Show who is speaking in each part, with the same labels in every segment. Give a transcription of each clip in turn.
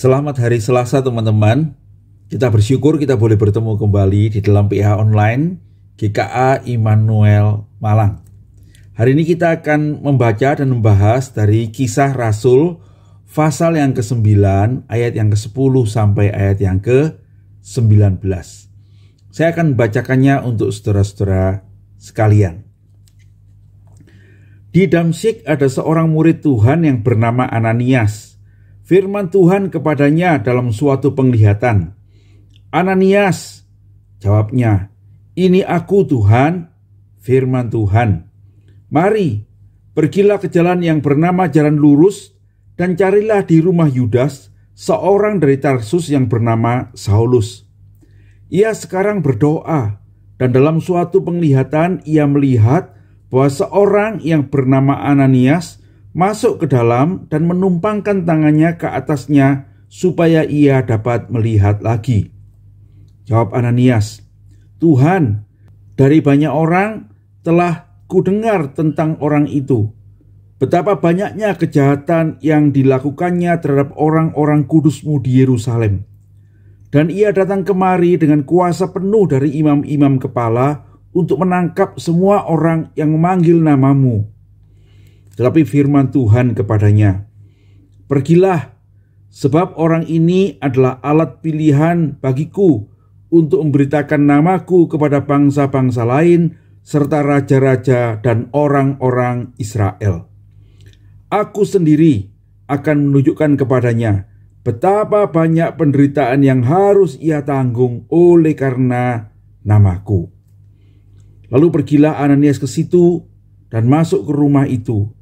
Speaker 1: Selamat hari Selasa teman-teman. Kita bersyukur kita boleh bertemu kembali di dalam PH Online GKA Immanuel Malang. Hari ini kita akan membaca dan membahas dari kisah Rasul pasal yang ke-9 ayat yang ke-10 sampai ayat yang ke-19. Saya akan bacakannya untuk saudara-saudara sekalian. Di Damsyik ada seorang murid Tuhan yang bernama Ananias – firman Tuhan kepadanya dalam suatu penglihatan. Ananias, jawabnya, ini aku Tuhan, firman Tuhan. Mari, pergilah ke jalan yang bernama Jalan Lurus dan carilah di rumah Yudas seorang dari Tarsus yang bernama Saulus. Ia sekarang berdoa dan dalam suatu penglihatan ia melihat bahwa seorang yang bernama Ananias masuk ke dalam dan menumpangkan tangannya ke atasnya supaya ia dapat melihat lagi. Jawab Ananias, Tuhan, dari banyak orang telah kudengar tentang orang itu. Betapa banyaknya kejahatan yang dilakukannya terhadap orang-orang kudusmu di Yerusalem. Dan ia datang kemari dengan kuasa penuh dari imam-imam kepala untuk menangkap semua orang yang memanggil namamu tetapi firman Tuhan kepadanya, Pergilah, sebab orang ini adalah alat pilihan bagiku untuk memberitakan namaku kepada bangsa-bangsa lain, serta raja-raja dan orang-orang Israel. Aku sendiri akan menunjukkan kepadanya betapa banyak penderitaan yang harus ia tanggung oleh karena namaku. Lalu pergilah Ananias ke situ dan masuk ke rumah itu.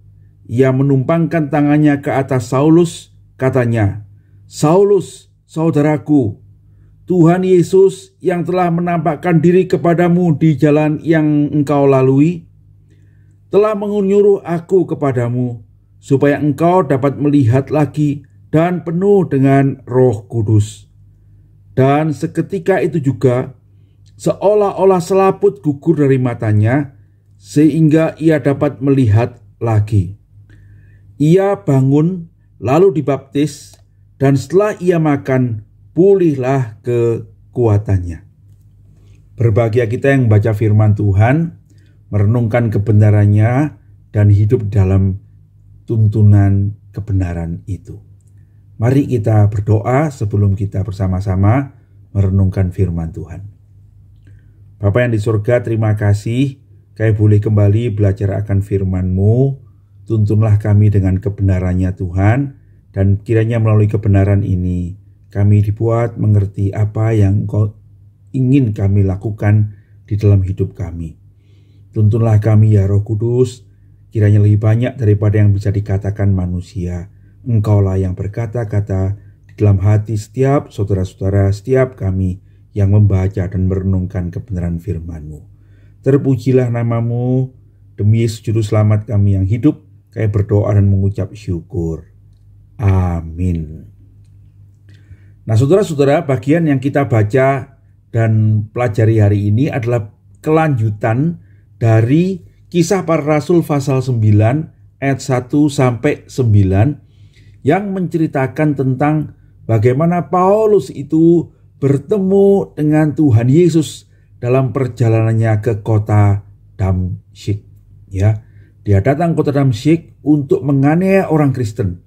Speaker 1: Ia menumpangkan tangannya ke atas Saulus, katanya, "Saulus, saudaraku, Tuhan Yesus yang telah menampakkan diri kepadamu di jalan yang engkau lalui, telah menyuruh aku kepadamu supaya engkau dapat melihat lagi dan penuh dengan Roh Kudus." Dan seketika itu juga, seolah-olah selaput gugur dari matanya, sehingga ia dapat melihat lagi. Ia bangun, lalu dibaptis, dan setelah ia makan, pulihlah kekuatannya. Berbahagia kita yang baca firman Tuhan, merenungkan kebenarannya, dan hidup dalam tuntunan kebenaran itu. Mari kita berdoa sebelum kita bersama-sama merenungkan firman Tuhan. Bapak yang di surga, terima kasih. Kami boleh kembali belajar akan firman-Mu Tuntunlah kami dengan kebenarannya Tuhan, dan kiranya melalui kebenaran ini kami dibuat mengerti apa yang Engkau ingin kami lakukan di dalam hidup kami. Tuntunlah kami ya Roh Kudus, kiranya lebih banyak daripada yang bisa dikatakan manusia. Engkaulah yang berkata-kata di dalam hati setiap saudara-saudara, setiap kami yang membaca dan merenungkan kebenaran FirmanMu. Terpujilah namamu, demi Yesus Selamat kami yang hidup saya berdoa dan mengucap syukur. Amin. Nah, saudara-saudara, bagian yang kita baca dan pelajari hari ini adalah kelanjutan dari kisah para rasul pasal 9 ayat 1 sampai 9 yang menceritakan tentang bagaimana Paulus itu bertemu dengan Tuhan Yesus dalam perjalanannya ke kota Damsyik ya dia datang kota Damsyik untuk menganiaya orang Kristen.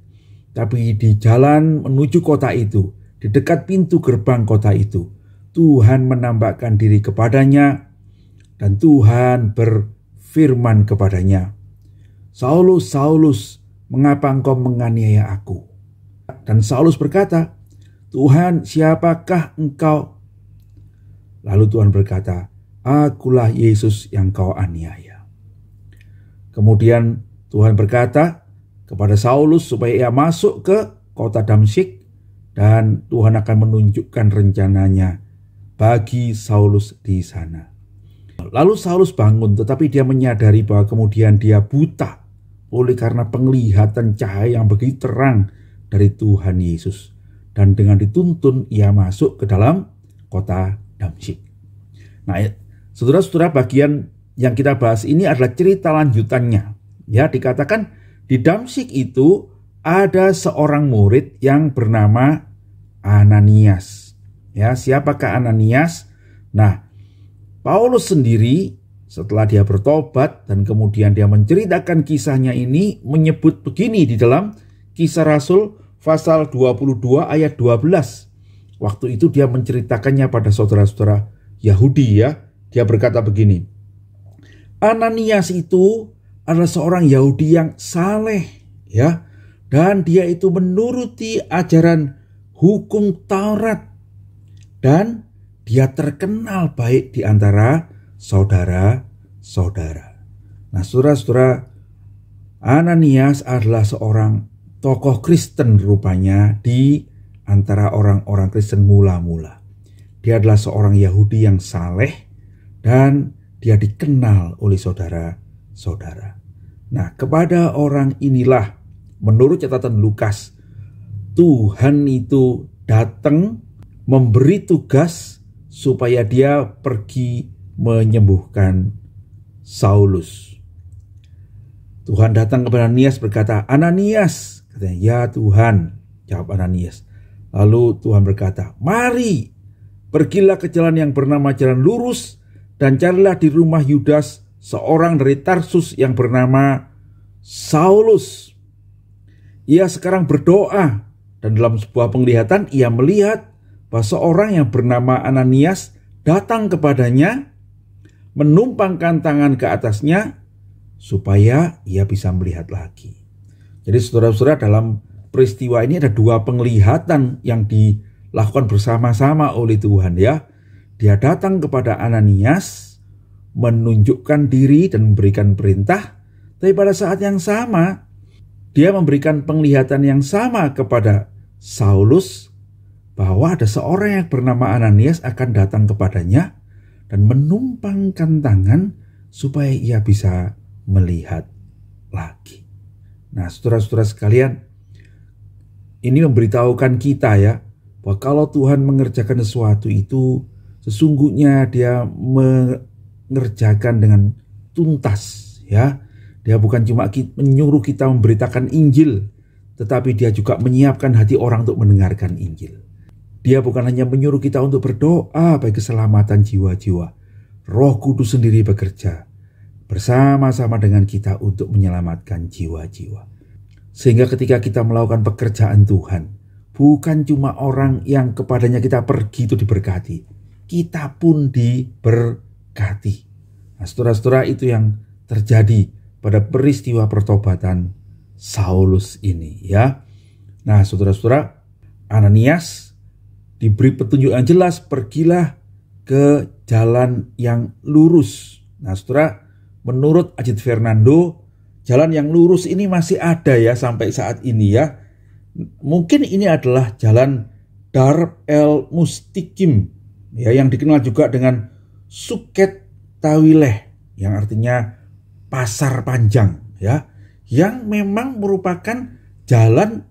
Speaker 1: Tapi di jalan menuju kota itu, di dekat pintu gerbang kota itu, Tuhan menampakkan diri kepadanya dan Tuhan berfirman kepadanya, Saulus, Saulus, mengapa engkau menganiaya aku? Dan Saulus berkata, Tuhan, siapakah engkau? Lalu Tuhan berkata, Akulah Yesus yang kau aniaya. Kemudian Tuhan berkata kepada Saulus supaya ia masuk ke kota Damsyik dan Tuhan akan menunjukkan rencananya bagi Saulus di sana. Lalu Saulus bangun tetapi dia menyadari bahwa kemudian dia buta oleh karena penglihatan cahaya yang begitu terang dari Tuhan Yesus. Dan dengan dituntun ia masuk ke dalam kota Damsyik. Nah, ya, saudara-saudara bagian yang kita bahas ini adalah cerita lanjutannya. Ya, dikatakan di Damsik itu ada seorang murid yang bernama Ananias. Ya, siapakah Ananias? Nah, Paulus sendiri setelah dia bertobat dan kemudian dia menceritakan kisahnya ini menyebut begini di dalam Kisah Rasul pasal 22 ayat 12. Waktu itu dia menceritakannya pada saudara-saudara Yahudi ya. Dia berkata begini, Ananias itu adalah seorang Yahudi yang saleh ya dan dia itu menuruti ajaran hukum Taurat dan dia terkenal baik di antara saudara-saudara. Nah, saudara-saudara, Ananias adalah seorang tokoh Kristen rupanya di antara orang-orang Kristen mula-mula. Dia adalah seorang Yahudi yang saleh dan dia dikenal oleh saudara-saudara. Nah, kepada orang inilah menurut catatan Lukas Tuhan itu datang memberi tugas supaya dia pergi menyembuhkan Saulus. Tuhan datang kepada Ananias berkata, "Ananias," katanya, "Ya Tuhan," jawab Ananias. Lalu Tuhan berkata, "Mari, pergilah ke jalan yang bernama jalan lurus dan carilah di rumah Yudas seorang dari Tarsus yang bernama Saulus. Ia sekarang berdoa dan dalam sebuah penglihatan ia melihat bahwa seorang yang bernama Ananias datang kepadanya, menumpangkan tangan ke atasnya supaya ia bisa melihat lagi. Jadi saudara-saudara dalam peristiwa ini ada dua penglihatan yang dilakukan bersama-sama oleh Tuhan ya. Dia datang kepada Ananias, menunjukkan diri dan memberikan perintah, tapi pada saat yang sama, dia memberikan penglihatan yang sama kepada Saulus bahwa ada seorang yang bernama Ananias akan datang kepadanya dan menumpangkan tangan supaya ia bisa melihat lagi. Nah, saudara-saudara sekalian, ini memberitahukan kita ya bahwa kalau Tuhan mengerjakan sesuatu itu sesungguhnya dia mengerjakan dengan tuntas ya. Dia bukan cuma menyuruh kita memberitakan Injil, tetapi dia juga menyiapkan hati orang untuk mendengarkan Injil. Dia bukan hanya menyuruh kita untuk berdoa bagi keselamatan jiwa-jiwa. Roh Kudus sendiri bekerja bersama-sama dengan kita untuk menyelamatkan jiwa-jiwa. Sehingga ketika kita melakukan pekerjaan Tuhan, bukan cuma orang yang kepadanya kita pergi itu diberkati, kita pun diberkati. Nah, saudara-saudara itu yang terjadi pada peristiwa pertobatan Saulus ini ya. Nah, saudara-saudara, Ananias diberi petunjuk yang jelas, pergilah ke jalan yang lurus. Nah, saudara, menurut Ajit Fernando, jalan yang lurus ini masih ada ya sampai saat ini ya. Mungkin ini adalah jalan Dar el Mustikim ya yang dikenal juga dengan Suket Tawileh yang artinya pasar panjang ya yang memang merupakan jalan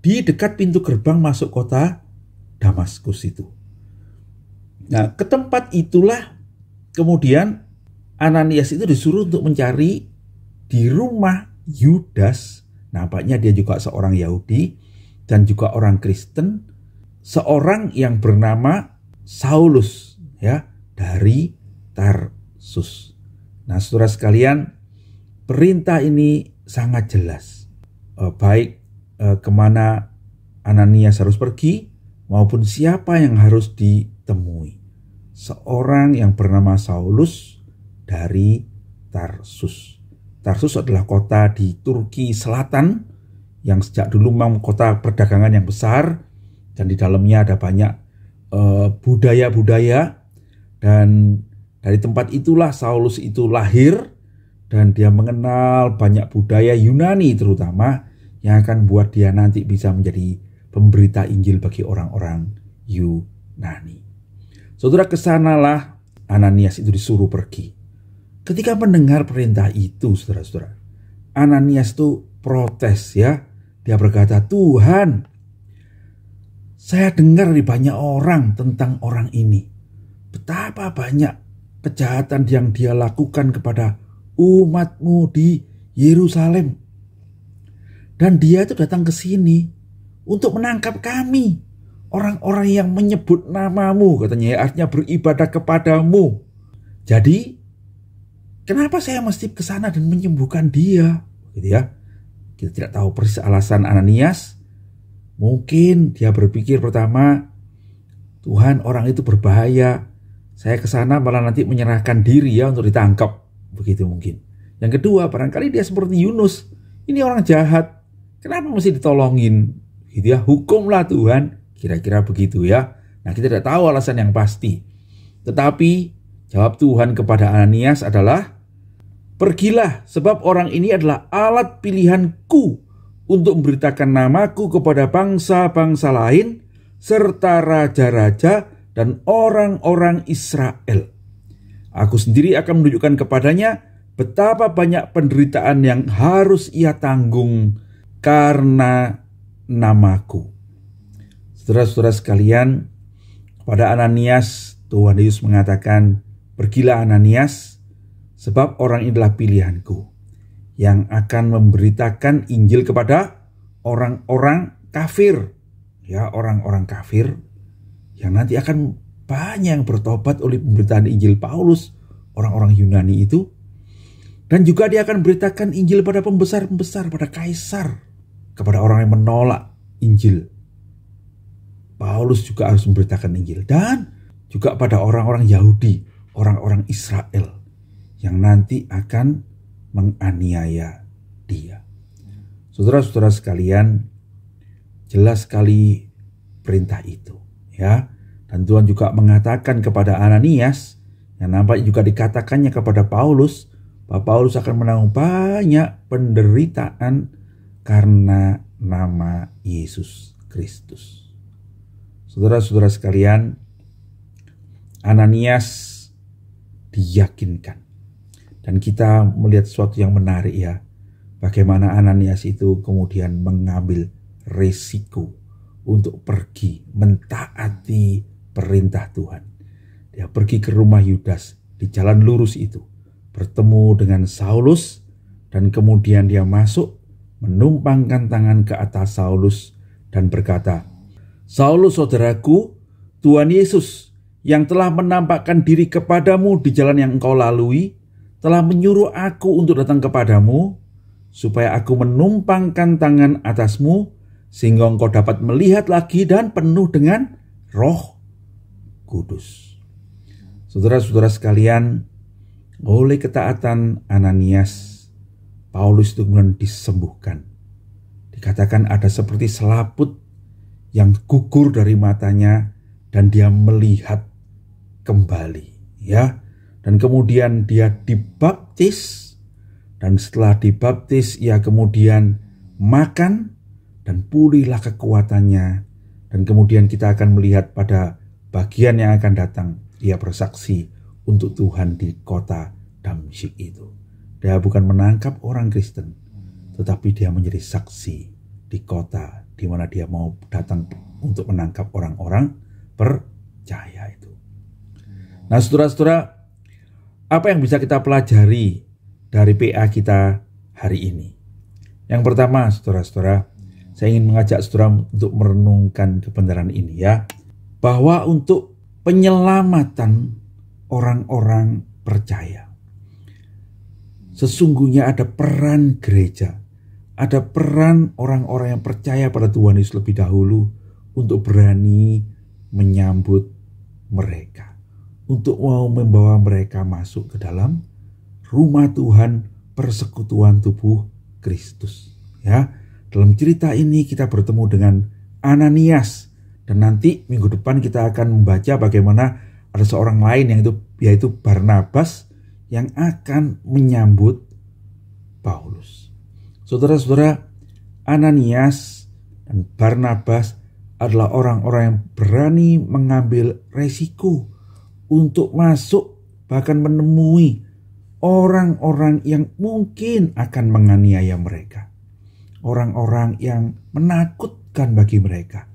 Speaker 1: di dekat pintu gerbang masuk kota Damaskus itu. Nah, ke tempat itulah kemudian Ananias itu disuruh untuk mencari di rumah Yudas. Nampaknya dia juga seorang Yahudi dan juga orang Kristen, seorang yang bernama Saulus ya dari Tarsus. Nah, saudara sekalian, perintah ini sangat jelas. Eh, baik eh, kemana Ananias harus pergi maupun siapa yang harus ditemui. Seorang yang bernama Saulus dari Tarsus. Tarsus adalah kota di Turki Selatan yang sejak dulu memang kota perdagangan yang besar dan di dalamnya ada banyak Eh, budaya-budaya dan dari tempat itulah Saulus itu lahir dan dia mengenal banyak budaya Yunani terutama yang akan buat dia nanti bisa menjadi pemberita Injil bagi orang-orang Yunani. Saudara kesanalah Ananias itu disuruh pergi. Ketika mendengar perintah itu, saudara-saudara, Ananias itu protes ya. Dia berkata, Tuhan, saya dengar dari banyak orang tentang orang ini. Betapa banyak kejahatan yang dia lakukan kepada umatmu di Yerusalem. Dan dia itu datang ke sini untuk menangkap kami. Orang-orang yang menyebut namamu katanya ya, artinya beribadah kepadamu. Jadi kenapa saya mesti ke sana dan menyembuhkan dia? Gitu ya. Kita tidak tahu persis alasan Ananias, Mungkin dia berpikir pertama, Tuhan orang itu berbahaya. Saya ke sana malah nanti menyerahkan diri ya untuk ditangkap. Begitu mungkin. Yang kedua, barangkali dia seperti Yunus. Ini orang jahat. Kenapa mesti ditolongin? Gitu ya, hukumlah Tuhan. Kira-kira begitu ya. Nah, kita tidak tahu alasan yang pasti. Tetapi jawab Tuhan kepada Ananias adalah, Pergilah, sebab orang ini adalah alat pilihanku untuk memberitakan namaku kepada bangsa-bangsa lain, serta raja-raja dan orang-orang Israel. Aku sendiri akan menunjukkan kepadanya betapa banyak penderitaan yang harus ia tanggung karena namaku. Saudara-saudara sekalian, pada Ananias, Tuhan Yesus mengatakan, Pergilah Ananias, sebab orang inilah pilihanku yang akan memberitakan Injil kepada orang-orang kafir. Ya, orang-orang kafir yang nanti akan banyak bertobat oleh pemberitaan Injil Paulus, orang-orang Yunani itu. Dan juga dia akan beritakan Injil pada pembesar-pembesar, pada kaisar, kepada orang yang menolak Injil. Paulus juga harus memberitakan Injil dan juga pada orang-orang Yahudi, orang-orang Israel yang nanti akan menganiaya dia. Saudara-saudara sekalian, jelas sekali perintah itu, ya. Dan Tuhan juga mengatakan kepada Ananias, yang nampak juga dikatakannya kepada Paulus, bahwa Paulus akan menanggung banyak penderitaan karena nama Yesus Kristus. Saudara-saudara sekalian, Ananias diyakinkan dan kita melihat sesuatu yang menarik ya. Bagaimana Ananias itu kemudian mengambil resiko untuk pergi mentaati perintah Tuhan. Dia pergi ke rumah Yudas di jalan lurus itu. Bertemu dengan Saulus dan kemudian dia masuk menumpangkan tangan ke atas Saulus dan berkata, Saulus saudaraku, Tuhan Yesus yang telah menampakkan diri kepadamu di jalan yang engkau lalui, telah menyuruh aku untuk datang kepadamu, supaya aku menumpangkan tangan atasmu, sehingga engkau dapat melihat lagi dan penuh dengan roh kudus. Saudara-saudara sekalian, oleh ketaatan Ananias, Paulus itu kemudian disembuhkan. Dikatakan ada seperti selaput yang gugur dari matanya dan dia melihat kembali. Ya, dan kemudian dia dibaptis dan setelah dibaptis ia kemudian makan dan pulihlah kekuatannya dan kemudian kita akan melihat pada bagian yang akan datang ia bersaksi untuk Tuhan di kota Damsyik itu. Dia bukan menangkap orang Kristen, tetapi dia menjadi saksi di kota di mana dia mau datang untuk menangkap orang-orang percaya itu. Nah, saudara-saudara, apa yang bisa kita pelajari dari PA kita hari ini? Yang pertama, saudara-saudara, saya ingin mengajak saudara untuk merenungkan kebenaran ini ya. Bahwa untuk penyelamatan orang-orang percaya. Sesungguhnya ada peran gereja. Ada peran orang-orang yang percaya pada Tuhan Yesus lebih dahulu untuk berani menyambut mereka untuk mau membawa mereka masuk ke dalam rumah Tuhan persekutuan tubuh Kristus ya dalam cerita ini kita bertemu dengan Ananias dan nanti minggu depan kita akan membaca bagaimana ada seorang lain yang itu yaitu Barnabas yang akan menyambut Paulus. Saudara-saudara, Ananias dan Barnabas adalah orang-orang yang berani mengambil resiko untuk masuk bahkan menemui orang-orang yang mungkin akan menganiaya mereka. Orang-orang yang menakutkan bagi mereka.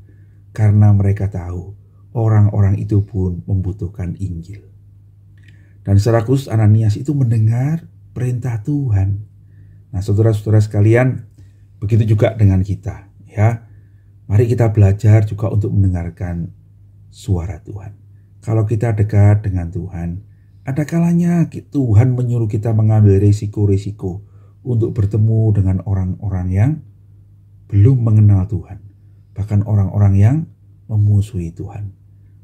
Speaker 1: Karena mereka tahu orang-orang itu pun membutuhkan Injil. Dan secara khusus Ananias itu mendengar perintah Tuhan. Nah saudara-saudara sekalian begitu juga dengan kita ya. Mari kita belajar juga untuk mendengarkan suara Tuhan. Kalau kita dekat dengan Tuhan, ada kalanya Tuhan menyuruh kita mengambil risiko-risiko untuk bertemu dengan orang-orang yang belum mengenal Tuhan, bahkan orang-orang yang memusuhi Tuhan,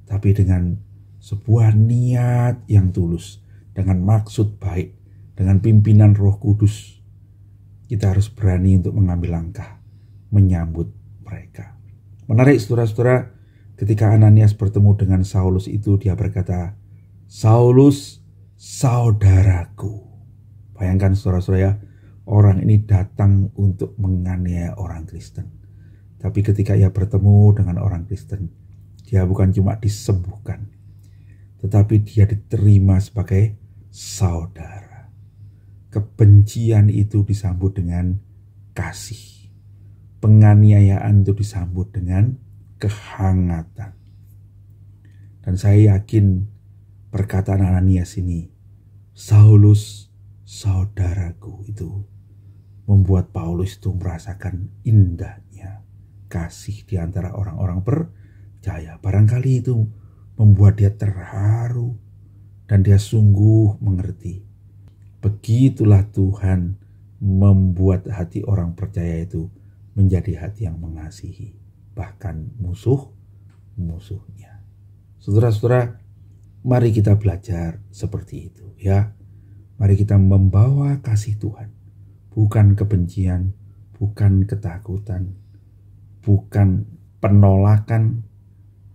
Speaker 1: tapi dengan sebuah niat yang tulus, dengan maksud baik, dengan pimpinan Roh Kudus. Kita harus berani untuk mengambil langkah menyambut mereka. Menarik, saudara-saudara Ketika Ananias bertemu dengan Saulus itu dia berkata, Saulus saudaraku. Bayangkan saudara-saudara ya, orang ini datang untuk menganiaya orang Kristen. Tapi ketika ia bertemu dengan orang Kristen, dia bukan cuma disembuhkan, tetapi dia diterima sebagai saudara. Kebencian itu disambut dengan kasih. Penganiayaan itu disambut dengan kehangatan. Dan saya yakin perkataan Ananias ini, Saulus saudaraku itu membuat Paulus itu merasakan indahnya kasih di antara orang-orang percaya. Barangkali itu membuat dia terharu dan dia sungguh mengerti. Begitulah Tuhan membuat hati orang percaya itu menjadi hati yang mengasihi bahkan musuh musuhnya. Saudara-saudara, mari kita belajar seperti itu ya. Mari kita membawa kasih Tuhan, bukan kebencian, bukan ketakutan, bukan penolakan,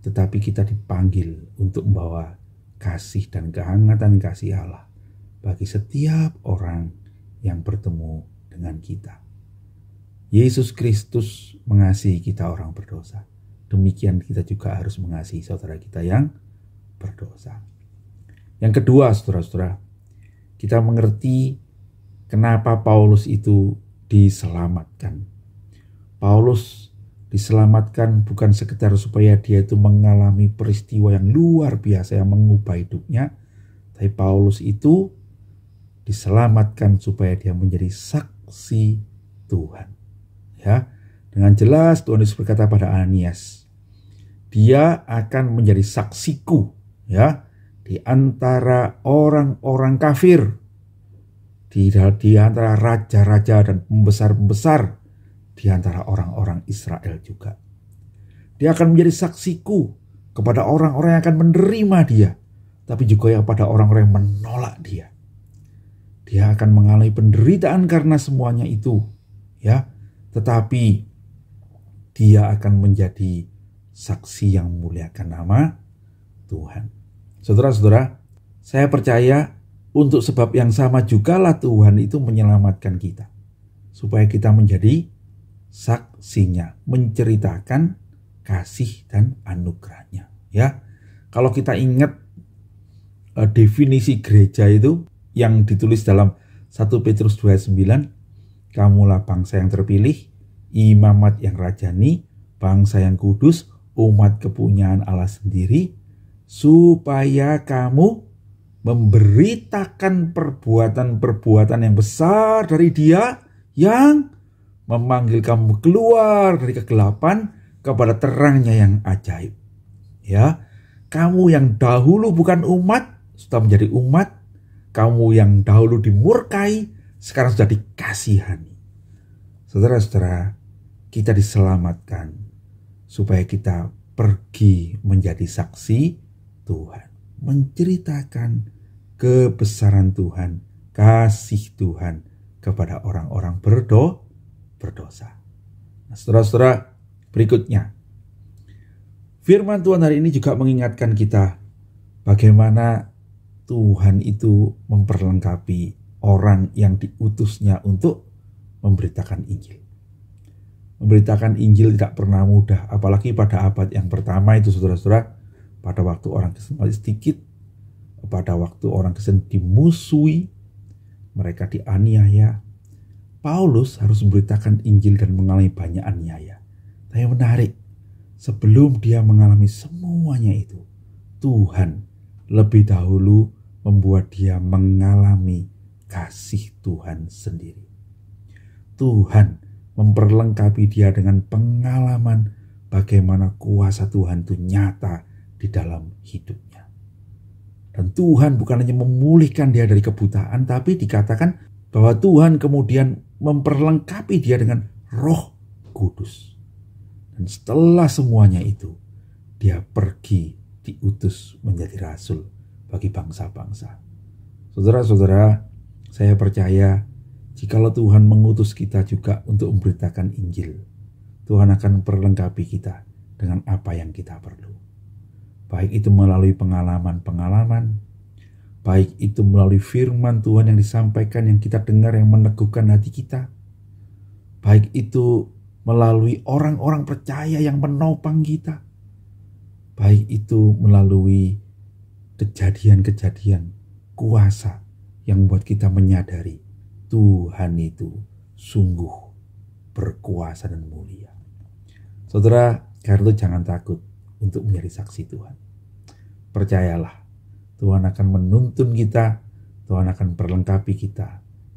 Speaker 1: tetapi kita dipanggil untuk membawa kasih dan kehangatan kasih Allah bagi setiap orang yang bertemu dengan kita. Yesus Kristus mengasihi kita orang berdosa. Demikian kita juga harus mengasihi saudara kita yang berdosa. Yang kedua, saudara-saudara, kita mengerti kenapa Paulus itu diselamatkan. Paulus diselamatkan bukan sekedar supaya dia itu mengalami peristiwa yang luar biasa yang mengubah hidupnya, tapi Paulus itu diselamatkan supaya dia menjadi saksi Tuhan. Ya. Dengan jelas Tuhan Yesus berkata pada Ananias, dia akan menjadi saksiku ya di antara orang-orang kafir, di, di antara raja-raja dan pembesar-pembesar, di antara orang-orang Israel juga. Dia akan menjadi saksiku kepada orang-orang yang akan menerima dia, tapi juga ya pada orang-orang yang menolak dia. Dia akan mengalami penderitaan karena semuanya itu, ya tetapi dia akan menjadi saksi yang memuliakan nama Tuhan. Saudara-saudara, saya percaya untuk sebab yang sama juga lah Tuhan itu menyelamatkan kita. Supaya kita menjadi saksinya, menceritakan kasih dan anugerahnya. Ya, kalau kita ingat eh, definisi gereja itu yang ditulis dalam 1 Petrus 29 Kamulah bangsa yang terpilih, imamat yang rajani, bangsa yang kudus, umat kepunyaan Allah sendiri, supaya kamu memberitakan perbuatan-perbuatan yang besar dari Dia yang memanggil kamu keluar dari kegelapan kepada terangnya yang ajaib. Ya, kamu yang dahulu bukan umat sudah menjadi umat, kamu yang dahulu dimurkai sekarang sudah dikasihani. Saudara-saudara, kita diselamatkan supaya kita pergi menjadi saksi Tuhan, menceritakan kebesaran Tuhan, kasih Tuhan kepada orang-orang berdo berdosa. Nah, saudara-saudara, berikutnya Firman Tuhan hari ini juga mengingatkan kita bagaimana Tuhan itu memperlengkapi orang yang diutusnya untuk memberitakan Injil. Memberitakan Injil tidak pernah mudah, apalagi pada abad yang pertama itu saudara-saudara, pada waktu orang Kristen masih sedikit, pada waktu orang Kristen dimusuhi, mereka dianiaya. Paulus harus memberitakan Injil dan mengalami banyak aniaya. Tapi menarik, sebelum dia mengalami semuanya itu, Tuhan lebih dahulu membuat dia mengalami kasih Tuhan sendiri. Tuhan memperlengkapi dia dengan pengalaman bagaimana kuasa Tuhan itu nyata di dalam hidupnya. Dan Tuhan bukan hanya memulihkan dia dari kebutaan, tapi dikatakan bahwa Tuhan kemudian memperlengkapi dia dengan roh kudus. Dan setelah semuanya itu, dia pergi diutus menjadi rasul bagi bangsa-bangsa. Saudara-saudara, saya percaya jikalau Tuhan mengutus kita juga untuk memberitakan Injil, Tuhan akan perlengkapi kita dengan apa yang kita perlu. Baik itu melalui pengalaman-pengalaman, baik itu melalui firman Tuhan yang disampaikan yang kita dengar yang meneguhkan hati kita, baik itu melalui orang-orang percaya yang menopang kita, baik itu melalui kejadian-kejadian kuasa yang membuat kita menyadari Tuhan itu sungguh berkuasa dan mulia. Saudara, karena jangan takut untuk menjadi saksi Tuhan. Percayalah, Tuhan akan menuntun kita, Tuhan akan perlengkapi kita,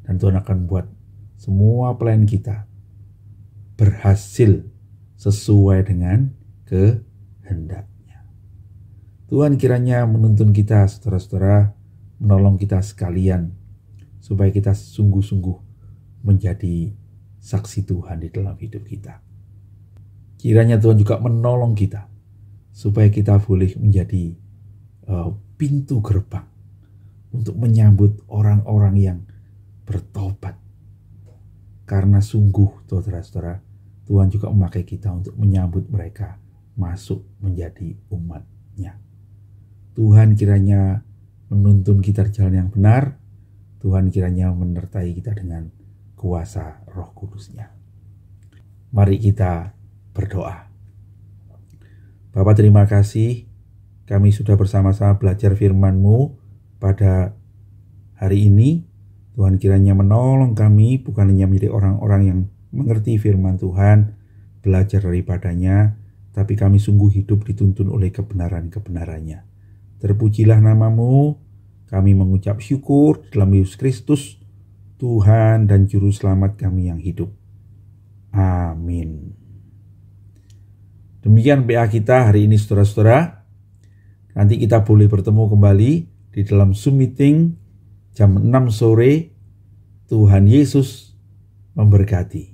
Speaker 1: dan Tuhan akan buat semua plan kita berhasil sesuai dengan kehendaknya. Tuhan kiranya menuntun kita, saudara-saudara, menolong kita sekalian supaya kita sungguh-sungguh menjadi saksi Tuhan di dalam hidup kita. Kiranya Tuhan juga menolong kita supaya kita boleh menjadi uh, pintu gerbang untuk menyambut orang-orang yang bertobat. Karena sungguh, saudara-saudara, Tuhan juga memakai kita untuk menyambut mereka masuk menjadi umatnya. Tuhan kiranya menuntun kita di jalan yang benar, Tuhan kiranya menertai kita dengan kuasa roh kudusnya. Mari kita berdoa. Bapak terima kasih kami sudah bersama-sama belajar firman-Mu pada hari ini. Tuhan kiranya menolong kami bukan hanya menjadi orang-orang yang mengerti firman Tuhan, belajar daripadanya, tapi kami sungguh hidup dituntun oleh kebenaran-kebenarannya. Terpujilah namamu, kami mengucap syukur dalam Yesus Kristus, Tuhan dan Juru Selamat kami yang hidup. Amin. Demikian PA kita hari ini saudara-saudara. Nanti kita boleh bertemu kembali di dalam Zoom meeting jam 6 sore. Tuhan Yesus memberkati.